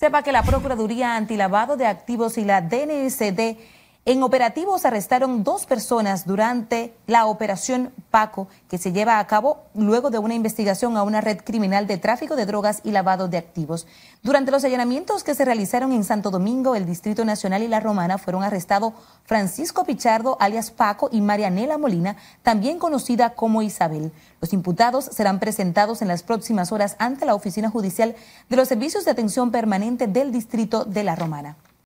Sepa que la Procuraduría Antilavado de Activos y la DNCD en operativos arrestaron dos personas durante la operación Paco, que se lleva a cabo luego de una investigación a una red criminal de tráfico de drogas y lavado de activos. Durante los allanamientos que se realizaron en Santo Domingo, el Distrito Nacional y La Romana, fueron arrestados Francisco Pichardo, alias Paco, y Marianela Molina, también conocida como Isabel. Los imputados serán presentados en las próximas horas ante la Oficina Judicial de los Servicios de Atención Permanente del Distrito de La Romana.